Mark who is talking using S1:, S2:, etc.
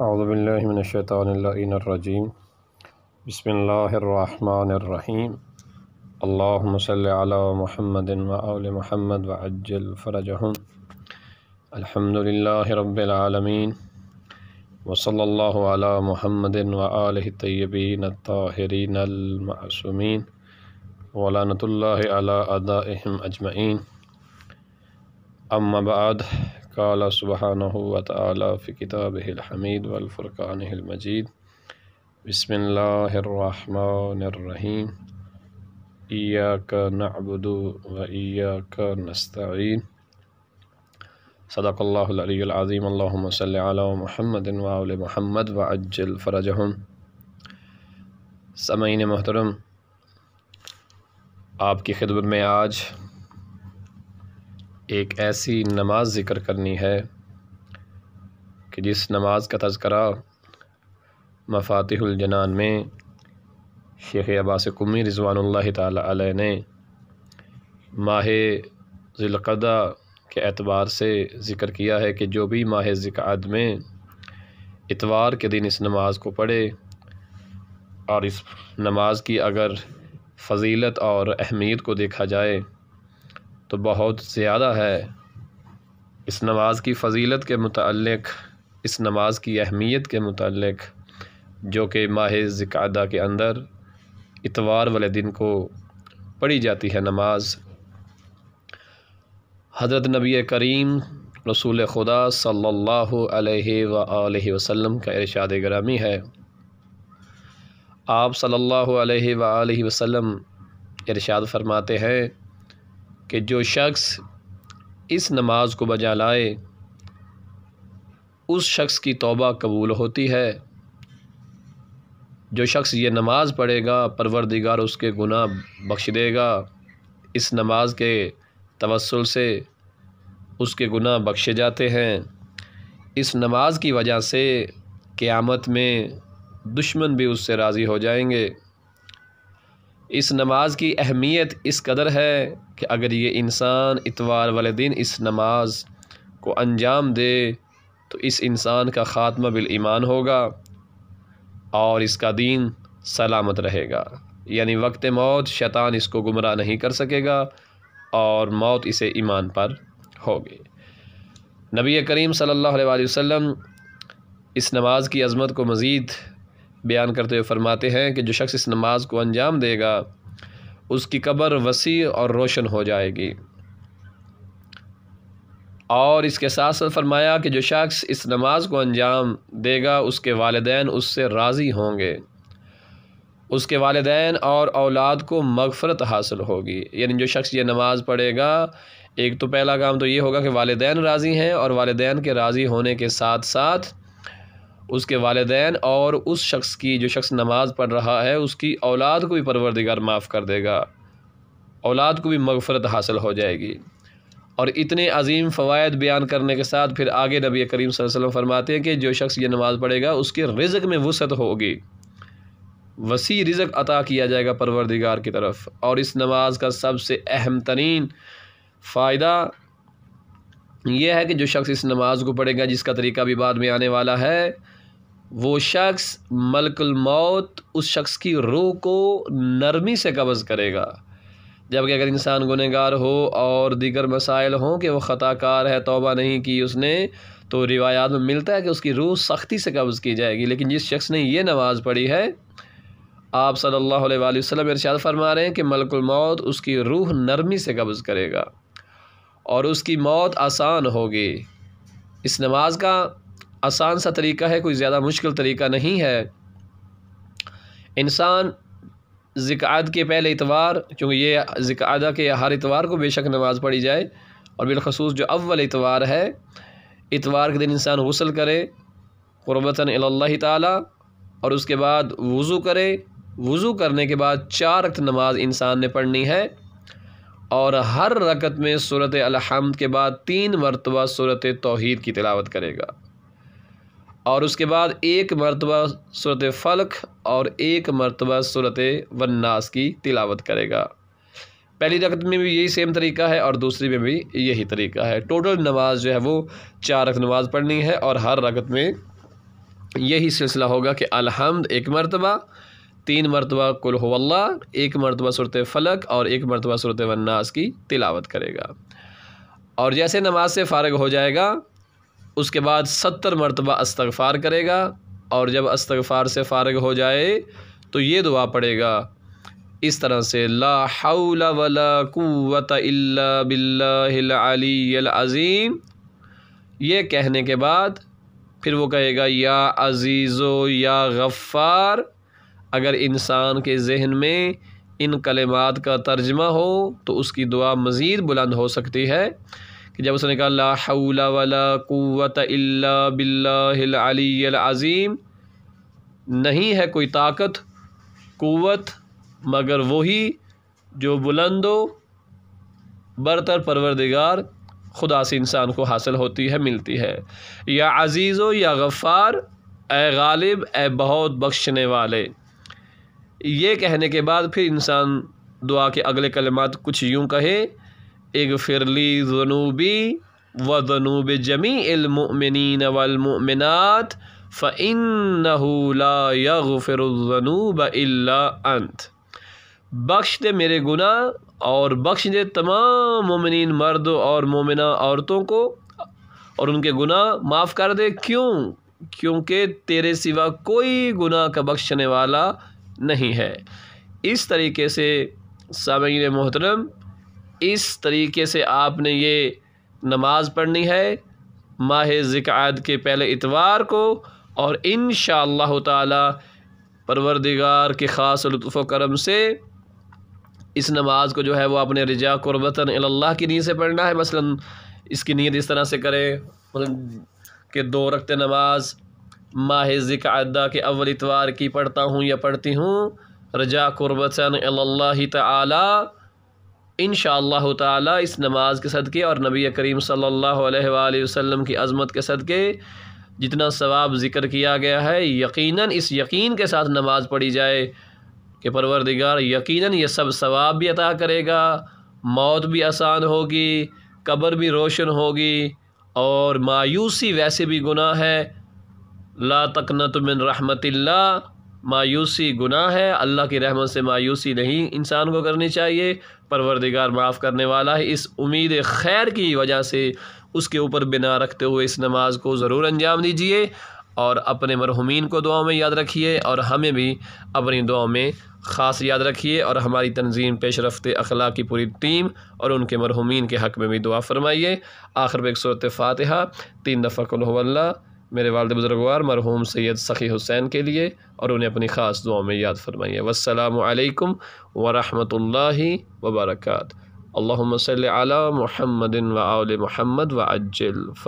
S1: अज़बिल्लिनशैतरजीम बसमीम अल्लाम सल महमद वल महमद वज्जल फ़रजहम अल्हम्दुलिल्लाह रब्बिलआलमीन वसल्ला अला महमद वल तय्यबीन ताहरीन अलमासूमीन वलानतल्ला अला अदाहम अजमैन अम्माबाद काला सुबहान वाली फ़ि किताब हमीद वफ़ुरक़ानमजीद बसमीम या का नबुद व या का नस्तीन सदाकल्लाज़ीम महमद वाल महमद वज्जल फ़रजहम समईन मोहतरम
S2: आपकी खिदमत में आज एक ऐसी नमाज ज़िक्र करनी
S1: है कि जिस नमाज का तस्करा मफातहजनान में शेख अब्बास कुमी रिजवानल्ला ने माह ज़िलकदा के एतबार से ज़िक्र
S2: किया है कि जो भी माह ज़िकाद में इतवार के दिन इस नमाज को पढ़े और इस नमाज की अगर फजीलत और अहमियत को देखा जाए तो बहुत ज़्यादा है इस नमाज की फजीलत के मतलब इस नमाज की अहमियत के मतलब जो कि माह ज़िकादा के अंदर इतवार वाले दिन को पढ़ी जाती है नमाज हज़रत नबी करीम रसूल खुदा सल्लल्लाहु अलैहि व वसल्लम का इरशाद ग्रामी है आप सल्लल्लाहु अलैहि व वसल्लम इरशाद फरमाते हैं कि जो शख्स इस नमाज को बजा लाए उस शख्स की तौबा कबूल होती है जो शख्स ये नमाज़ पढ़ेगा परवरदिगार उसके गुनाह बख्श देगा इस नमाज के तवसल से उसके गुनाह बख्शे जाते हैं इस नमाज की वजह से क़्यामत में दुश्मन भी उससे राज़ी हो जाएंगे इस नमाज की अहमियत इस कदर है कि अगर ये इंसान इतवार वाले दिन इस नमाज को अंजाम दे तो इस इंसान का ख़ात्मा बिल ईमान होगा और इसका दीन सलामत रहेगा यानी वक्त मौत शैतान इसको गुमराह नहीं कर सकेगा और मौत इसे ईमान पर होगी नबी करीम सल्लल्लाहु अलैहि वसल्लम इस नमाज की अज़मत को मज़ीद बयान करते हुए फरमाते हैं कि जो शख्स इस नमाज को अंजाम देगा उसकी कब्र वसी और रोशन हो जाएगी और इसके साथ साथ फरमाया कि जो शख्स इस नमाज को अंजाम देगा उसके वालदेन उससे राज़ी होंगे उसके वालदेन और औलाद को मगफरत हासिल होगी यानी जो शख्स ये नमाज़ पढ़ेगा एक तो पहला काम तो ये होगा कि वालदेन राज़ी हैं और वालदेन के राज़ी होने के साथ साथ उसके वालदेन और उस शख्स की जो शख्स नमाज़ पढ़ रहा है उसकी औलाद को भी परवरदिगार माफ़ कर देगा औलाद को भी मगफरत हासिल हो जाएगी और इतने अजीम फ़वाद बयान करने के साथ फिर आगे नबी करीम वसल्लम फरमाते हैं कि जो शख्स ये नमाज़ पढ़ेगा उसके रिज़क में वसत होगी वसी रिज़क अता किया जाएगा परवरदिगार की तरफ और इस नमाज का सबसे अहम तरीन फ़ायदा यह है कि जो शख्स इस नमाज को पढ़ेगा जिसका तरीका भी बाद में आने वाला है वो शख्स मलकुल मौत उस शख्स की रूह को नरमी से कब्ज़ करेगा जबकि अगर इंसान गुनहगार हो और दीगर मसाइल हों कि वह ख़ताकार है तोबा नहीं की उसने तो रिवायात में मिलता है कि उसकी रूह सख्ती से कब्ज़ की जाएगी लेकिन जिस शख्स ने यह नमाज़ पढ़ी है आप सल्लल्लाहु अलैहि वसल्लम इरशाद फरमा रहे हैं कि मलकुल मौत उसकी रूह नरमी से कब्ज़ करेगा और उसकी मौत आसान होगी इस नमाज का आसान सा तरीका है कोई ज़्यादा मुश्किल तरीका नहीं है इंसान ज़िकाद के पहले इतवार चूँकि ये ज़िकादा के हर इतवार को बेशक नमाज़ पढ़ी जाए और बिलखसूस जो अव्वल इतवार है इतवार के दिन इंसान गसल करे क़ुरबता ताला और उसके बाद वज़ू करे वज़ू करने के बाद चार रक्त नमाज इंसान ने पढ़नी है और हर रकत में सूरत अलहमद के बाद तीन मरतबा सूरत तोहद की तिलावत करेगा और उसके बाद एक मरतबा सूरत फ़लक और एक मरतबा सूरत वन्नास की तिलावत करेगा पहली रकत में भी यही सेम तरीका है और दूसरी में भी यही तरीका है टोटल नमाज जो है वो चार रकत नमाज पढ़नी है और हर रकत में यही सिलसिला होगा कि अलहमद एक मरतबा तीन मरतबा कुल्ला एक मरतबा सूरत फ़लक और एक मरतबा सूरत वन्नास की तिलावत करेगा और जैसे नमाज से फ़ारग हो जाएगा उसके बाद सत्तर मरतबा अस्तगफ़ार करेगा और जब अस्तगफ़ार से फ़ारग हो जाए तो ये दुआ पड़ेगा इस तरह से ला हौला वला इल्ला बिल्लाहिल अज़ीम ये कहने के बाद फिर वो कहेगा या अज़ीज़ो या गफ़ार अगर इंसान के जहन में इन कलमात का तर्जमा हो तो उसकी दुआ मज़ीद बुलंद हो सकती है कि जब उसने कहा ला हौला वला इल्ला अज़ीम नहीं है कोई ताकत कुवत मगर वही जो बुलंदो बरतर परवरदिगार खुदा से इंसान को हासिल होती है मिलती है या अज़ीज़ो या गफ़ार ए गालिब ए बहुत बख्शने वाले ये कहने के बाद फिर इंसान दुआ के अगले कलमात कुछ यूँ कहे इग फिरली जनूबी व जनूब जमी इलमिन वलमिनत फ़िनूब अंत बख्श दे मेरे गुना और बख्श दे तमाम ममिन मर्द और मोमिना औरतों को और उनके गुना माफ़ कर दे क्यों क्योंकि तेरे सिवा कोई गुनाह का बख्शने वाला नहीं है इस तरीके से सामीन मोहतरम इस तरीके से आपने ये नमाज पढ़नी है माह ज़िकाद के पहले इतवार को और इन ताला तवरदिगार के ख़ास लुफ़ करम से इस नमाज को जो है वो अपने रजा क़ुरबता अल्लाह की नींद से पढ़ना है मसलन इसकी नीयत इस तरह से करें कि दो रखते नमाज माह ज़िकायदा के अव्वल इतवार की पढ़ता हूँ या पढ़ती हूँ रजा क़ुरबता अल्लाह ताला इन ताला इस नमाज के सदक़े और नबी करीम सल्ला वसम की अज़मत के सदक़े जितना सवाब ज़िक्र किया गया है यकीनन इस यकीन के साथ नमाज पढ़ी जाए कि परवरदिगार यकीनन ये सब सवाब भी अता करेगा मौत भी आसान होगी कब्र भी रोशन होगी और मायूसी वैसे भी गुनाह है ला तकनत रहमत रहमतिल्ला मायूसी गुनाह है अल्लाह की रहमत से मायूसी नहीं इंसान को करनी चाहिए परवरदिगार माफ़ करने वाला है इस उम्मीद खैर की वजह से उसके ऊपर बिना रखते हुए इस नमाज को ज़रूर अंजाम दीजिए और अपने मरहुमीन को दुआ में याद रखिए और हमें भी अपनी दुआ में ख़ास याद रखिए और हमारी तंजीम पेश रफ्त अखला की पूरी टीम और उनके मरहुमीन के हक़ में भी दुआ फरमाइए आखिर में एक सूरत फ़ातहा तीन दफ़ा कुल्ला मेरे वालद बुजुर्गवार मरहूम सैद सखी हुसैन के लिए और उन्हें अपनी ख़ास दुआ में याद फरमाइए वालकम वरहमल वबरक अल्लाम आला महमद व आल महमद व अज्जल